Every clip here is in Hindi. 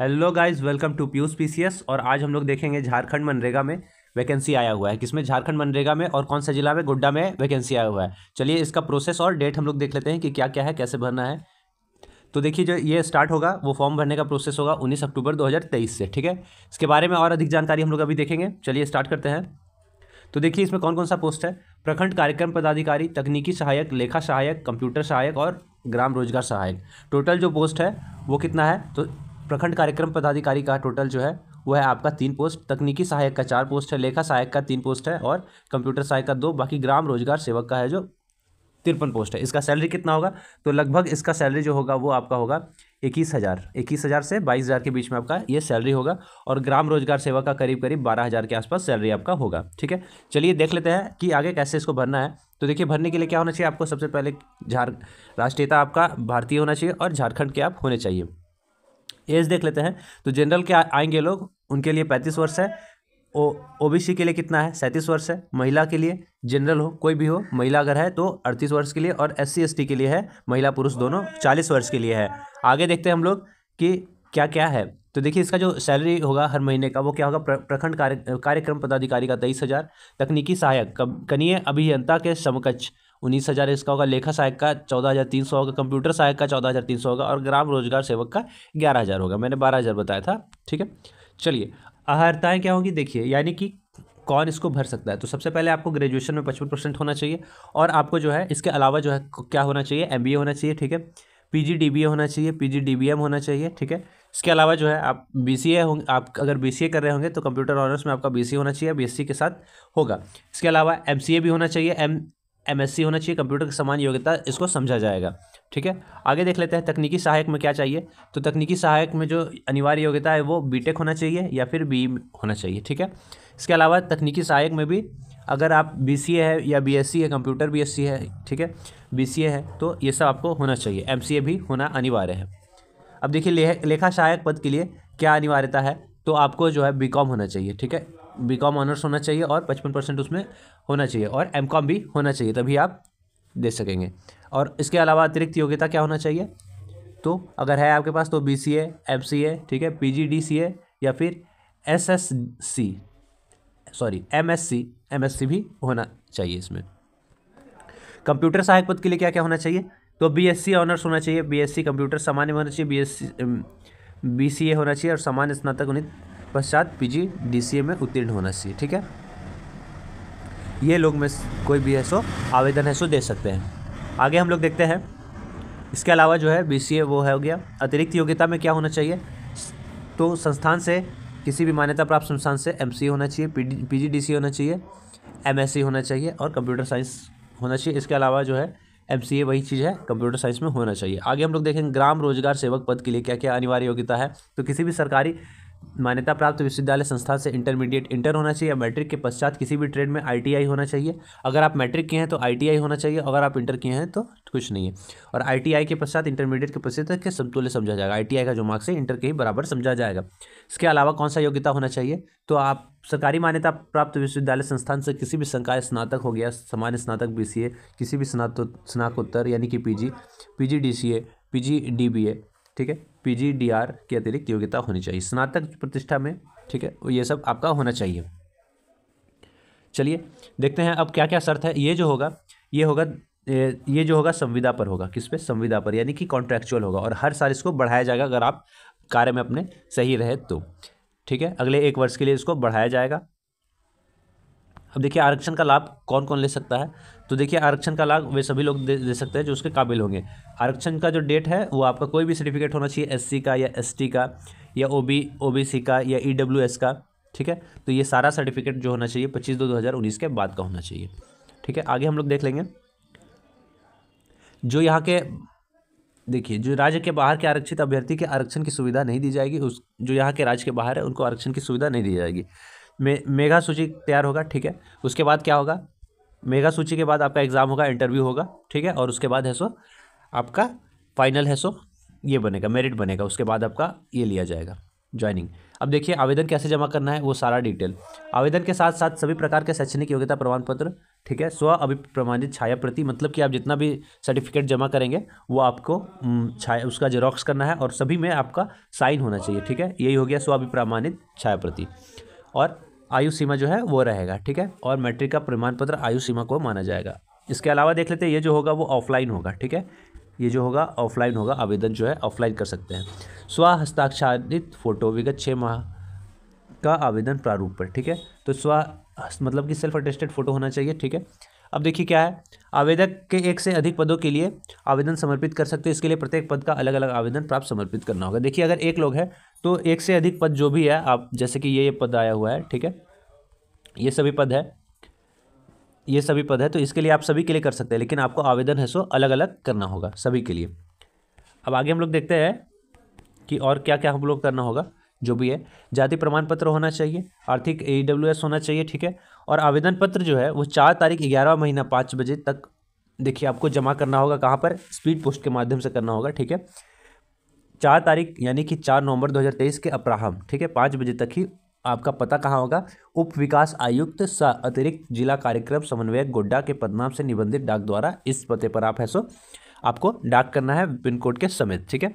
hello guys welcome to P PCS और आज हम लोग देखेंगे झारखंड मनरेगा में वैकेंसी आया हुआ है किसमें झारखंड मनरेगा में और कौन सा जिला में गोड्डा में वैकेंसी आया हुआ है चलिए इसका प्रोसेस और डेट हम लोग देख लेते हैं कि क्या क्या है कैसे भरना है तो देखिए जो ये स्टार्ट होगा वो फॉर्म भरने का प्रोसेस होगा उन्नीस अक्टूबर दो से ठीक है इसके बारे में और अधिक जानकारी हम लोग अभी देखेंगे चलिए स्टार्ट करते हैं तो देखिए इसमें कौन कौन सा पोस्ट है प्रखंड कार्यक्रम पदाधिकारी तकनीकी सहायक लेखा सहायक कंप्यूटर सहायक और ग्राम रोजगार सहायक टोटल जो पोस्ट है वो कितना है तो प्रखंड कार्यक्रम पदाधिकारी का टोटल जो है वह है आपका तीन पोस्ट तकनीकी सहायक का चार पोस्ट है लेखा सहायक का तीन पोस्ट है और कंप्यूटर सहायक का दो बाकी ग्राम रोजगार सेवक का है जो तिरपन पोस्ट है इसका सैलरी कितना होगा तो लगभग इसका सैलरी जो होगा वो आपका होगा इक्कीस हज़ार इक्कीस हज़ार से बाईस हज़ार के बीच में आपका ये सैलरी होगा और ग्राम रोजगार सेवा का करीब करीब बारह हज़ार के आसपास सैलरी आपका होगा ठीक है चलिए देख लेते हैं कि आगे कैसे इसको भरना है तो देखिए भरने के लिए क्या होना चाहिए आपको सबसे पहले झार राष्ट्रीयता आपका भारतीय होना चाहिए और झारखंड के आप होने चाहिए एज देख लेते हैं तो जनरल के आएंगे लोग उनके लिए पैंतीस वर्ष है ओ ओबीसी के लिए कितना है सैंतीस वर्ष है महिला के लिए जनरल हो कोई भी हो महिला अगर है तो अड़तीस वर्ष के लिए और एस सी के लिए है महिला पुरुष दोनों चालीस वर्ष के लिए है आगे देखते हैं हम लोग कि क्या क्या है तो देखिए इसका जो सैलरी होगा हर महीने का वो क्या होगा प्रखंड कार्य कार्यक्रम पदाधिकारी का तेईस हज़ार तकनीकी सहायक कनीय अभियंता के समकक्ष उन्नीस हज़ार इसका होगा लेखा सहायक का चौदह हज़ार तीन सौ होगा कंप्यूटर सहायक का चौदह हज़ार तीन सौ होगा और ग्राम रोजगार सेवक का ग्यारह हज़ार होगा मैंने बारह हज़ार बताया था ठीक है चलिए अहर्ताएँ क्या होंगी देखिए यानी कि कौन इसको भर सकता है तो सबसे पहले आपको ग्रेजुएशन में पचपन परसेंट होना चाहिए और आपको जो है इसके अलावा जो है क्या होना चाहिए एम होना चाहिए ठीक है पी जी होना चाहिए पी जी होना चाहिए ठीक है इसके अलावा जो है आप बी सी होंगे आप अगर बी सी कर रहे होंगे तो कंप्यूटर ऑनर्स में आपका बी सी होना चाहिए बी एस सी के साथ होगा इसके अलावा एम सी ए भी होना चाहिए एम एम होना चाहिए कंप्यूटर के समान योग्यता इसको समझा जाएगा ठीक है आगे देख लेते हैं तकनीकी सहायक में क्या चाहिए तो तकनीकी सहायक में जो अनिवार्य योग्यता है वो बीटेक होना चाहिए या फिर बी e होना चाहिए ठीक है इसके अलावा तकनीकी सहायक में भी अगर आप बी है या बी है कंप्यूटर बी है ठीक है बी है तो ये सब आपको होना चाहिए एम भी होना अनिवार्य है अब देखिए ले, लेखा सहायक पद के लिए क्या अनिवार्यता है तो आपको जो है बी होना चाहिए ठीक है बी कॉम ऑनर्स होना चाहिए और पचपन परसेंट उसमें होना चाहिए और एम कॉम भी होना चाहिए तभी आप दे सकेंगे और इसके अलावा अतिरिक्त योग्यता क्या होना चाहिए तो अगर है आपके पास तो B C A M C ए ठीक है P G D C A या फिर S S C sorry M S C M S C भी होना चाहिए इसमें कंप्यूटर सहायक पद के लिए क्या क्या होना चाहिए तो बी एस सी ऑनर्स होना चाहिए बी एस सी कंप्यूटर सामान्य होना चाहिए B S C B C A होना चाहिए और सामान्य स्नातक गणित पश्चात पीजीडीसीए में उत्तीर्ण होना चाहिए ठीक है ये लोग में कोई भी है सो आवेदन है सो दे सकते हैं आगे हम लोग देखते हैं इसके अलावा जो है बीसीए वो है हो गया अतिरिक्त योग्यता में क्या होना चाहिए तो संस्थान से किसी भी मान्यता प्राप्त संस्थान से ए होना चाहिए पीजीडीसी होना चाहिए सी होना चाहिए और कंप्यूटर साइंस होना चाहिए इसके अलावा जो है ए वही चीज़ है कंप्यूटर साइंस में होना चाहिए आगे हम लोग देखेंगे ग्राम रोजगार सेवक पद के लिए क्या क्या अनिवार्य योग्यता है तो किसी भी सरकारी मान्यता प्राप्त विश्वविद्यालय संस्थान से इंटरमीडिएट इंटर होना चाहिए मैट्रिक के पश्चात किसी भी ट्रेड में आईटीआई होना चाहिए अगर आप मैट्रिक किए हैं तो आईटीआई होना चाहिए अगर आप इंटर किए हैं तो कुछ नहीं है और आईटीआई के पश्चात इंटरमीडिएट के पश्चात के समतुल्य समझा जाएगा आईटीआई का जो मार्क्स है इंटर के ही बराबर समझा जाएगा इसके अलावा कौन सा योग्यता होना चाहिए तो आप सरकारी मान्यता प्राप्त विश्वविद्यालय संस्थान से किसी भी संकाय स्नातक हो गया सामान्य स्नातक बी किसी भी स्नातक स्नातकोत्तर यानी कि पीजी पीजीडीसीए पीजीडीबीए ठीक है पीजीडीआर के अतिरिक्त योग्यता होनी चाहिए स्नातक प्रतिष्ठा में ठीक है ये सब आपका होना चाहिए चलिए देखते हैं अब क्या क्या शर्त है ये जो होगा ये होगा ये जो होगा संविदा पर होगा किस पे संविदा पर यानी कि कॉन्ट्रैक्चुअल होगा और हर साल इसको बढ़ाया जाएगा अगर आप कार्य में अपने सही रहे तो ठीक है अगले एक वर्ष के लिए इसको बढ़ाया जाएगा अब देखिए आरक्षण का लाभ कौन कौन ले सकता है तो देखिए आरक्षण का लाभ वे सभी लोग दे, दे सकते हैं जो उसके काबिल होंगे आरक्षण का जो डेट है वो आपका कोई भी सर्टिफिकेट होना चाहिए एससी का या एसटी का या ओबी ओबीसी का या ईडब्ल्यूएस e का ठीक है तो ये सारा सर्टिफिकेट जो होना चाहिए पच्चीस दो दो के बाद का होना चाहिए ठीक है आगे हम लोग देख लेंगे जो यहाँ के देखिए जो राज्य के बाहर के आरक्षित अभ्यर्थी के आरक्षण की सुविधा नहीं दी जाएगी उस जो यहाँ के राज्य के बाहर है उनको आरक्षण की सुविधा नहीं दी जाएगी मे मेगा सूची तैयार होगा ठीक है उसके बाद क्या होगा मेगा सूची के बाद आपका एग्ज़ाम होगा इंटरव्यू होगा ठीक है और उसके बाद है सो आपका फाइनल है सो ये बनेगा मेरिट बनेगा उसके बाद आपका ये लिया जाएगा ज्वाइनिंग अब देखिए आवेदन कैसे जमा करना है वो सारा डिटेल आवेदन के साथ साथ सभी प्रकार के शैक्षणिक योग्यता प्रमाण पत्र ठीक है स्व अभिप्रमाणित प्रमाणित छाया प्रति मतलब कि आप जितना भी सर्टिफिकेट जमा करेंगे वो आपको छाया उसका जेरोक्स करना है और सभी में आपका साइन होना चाहिए ठीक है यही हो गया स्व अभिप्रमाणित छाया प्रति और आयु सीमा जो है वो रहेगा ठीक है और मैट्रिक का प्रमाण पत्र आयु सीमा को माना जाएगा इसके अलावा देख लेते हैं ये जो होगा वो ऑफलाइन होगा ठीक है ये जो होगा ऑफलाइन होगा आवेदन जो है ऑफलाइन कर सकते हैं स्व हस्ताक्षरित फोटो विगत छः माह का आवेदन प्रारूप पर ठीक है तो स्व मतलब कि सेल्फ अटेस्टेड फोटो होना चाहिए ठीक है अब देखिए क्या है आवेदक के एक से अधिक पदों के लिए आवेदन समर्पित कर सकते हो इसके लिए प्रत्येक पद का अलग अलग आवेदन प्राप्त समर्पित करना होगा देखिए अगर एक लोग है तो एक से अधिक पद जो भी है आप जैसे कि ये ये पद आया हुआ है ठीक है ये सभी पद है ये सभी पद है तो इसके लिए आप सभी के लिए कर सकते हैं लेकिन आपको आवेदन है सो अलग अलग करना होगा सभी के लिए अब आगे हम लोग देखते हैं कि और क्या क्या हम लोग करना होगा जो भी है जाति प्रमाण पत्र होना चाहिए आर्थिक ई e होना चाहिए ठीक है और आवेदन पत्र जो है वो चार तारीख ग्यारह महीना पाँच बजे तक देखिए आपको जमा करना होगा कहाँ पर स्पीड पोस्ट के माध्यम से करना होगा ठीक है चार तारीख यानी कि चार नवंबर 2023 के अपराहम ठीक है पाँच बजे तक ही आपका पता कहाँ होगा उप विकास आयुक्त स अतिरिक्त जिला कार्यक्रम समन्वयक गोड्डा के पदनाम से निबंधित डाक द्वारा इस पते पर आप है सो आपको डाक करना है पिन कोड के समेत ठीक है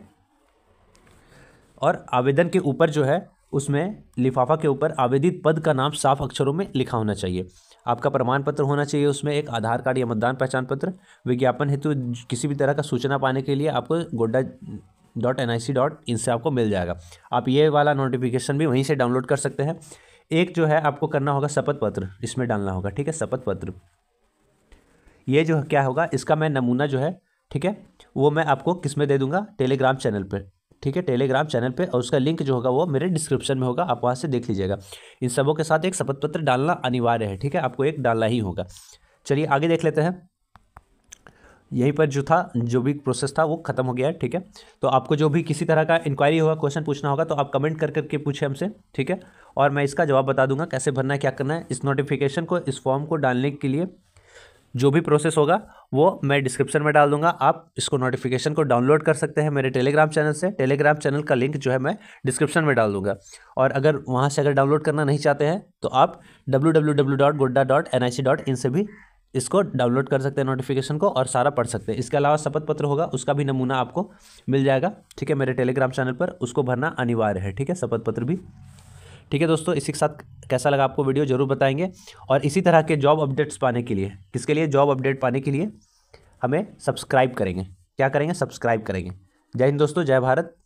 और आवेदन के ऊपर जो है उसमें लिफाफा के ऊपर आवेदित पद का नाम साफ अक्षरों में लिखा होना चाहिए आपका प्रमाण पत्र होना चाहिए उसमें एक आधार कार्ड या मतदान पहचान पत्र विज्ञापन हेतु तो किसी भी तरह का सूचना पाने के लिए आपको Godda dot N I C dot in से आपको मिल जाएगा आप ये वाला नोटिफिकेशन भी वहीं से डाउनलोड कर सकते हैं एक जो है आपको करना होगा शपथ पत्र इसमें डालना होगा ठीक है शपथ पत्र ये जो क्या होगा इसका मैं नमूना जो है ठीक है वो मैं आपको किस में दे दूंगा टेलीग्राम चैनल पर ठीक है टेलीग्राम चैनल पे और उसका लिंक जो होगा वो मेरे डिस्क्रिप्शन में होगा आप वहाँ से देख लीजिएगा इन सबों के साथ एक शपथ पत्र डालना अनिवार्य है ठीक है आपको एक डालना ही होगा चलिए आगे देख लेते हैं यहीं पर जो था जो भी प्रोसेस था वो खत्म हो गया है ठीक है तो आपको जो भी किसी तरह का इंक्वायरी होगा क्वेश्चन पूछना होगा तो आप कमेंट कर करके पूछे हमसे ठीक है और मैं इसका जवाब बता दूंगा कैसे भरना है क्या करना है इस नोटिफिकेशन को इस फॉर्म को डालने के लिए जो भी प्रोसेस होगा वो मैं डिस्क्रिप्शन में डाल दूंगा आप इसको नोटिफिकेशन को डाउनलोड कर सकते हैं मेरे टेलीग्राम चैनल से टेलीग्राम चैनल का लिंक जो है मैं डिस्क्रिप्शन में डाल दूंगा और अगर वहाँ से अगर डाउनलोड करना नहीं चाहते हैं तो आप डब्ल्यू से भी इसको डाउनलोड कर सकते हैं नोटिफिकेशन को और सारा पढ़ सकते हैं इसके अलावा शपथ पत्र होगा उसका भी नमूना आपको मिल जाएगा ठीक है मेरे टेलीग्राम चैनल पर उसको भरना अनिवार्य है ठीक है शपथ पत्र भी ठीक है दोस्तों इसी के साथ कैसा लगा आपको वीडियो जरूर बताएंगे और इसी तरह के जॉब अपडेट्स पाने के लिए किसके लिए जॉब अपडेट पाने के लिए हमें सब्सक्राइब करेंगे क्या करेंगे सब्सक्राइब करेंगे जय हिंद दोस्तों जय भारत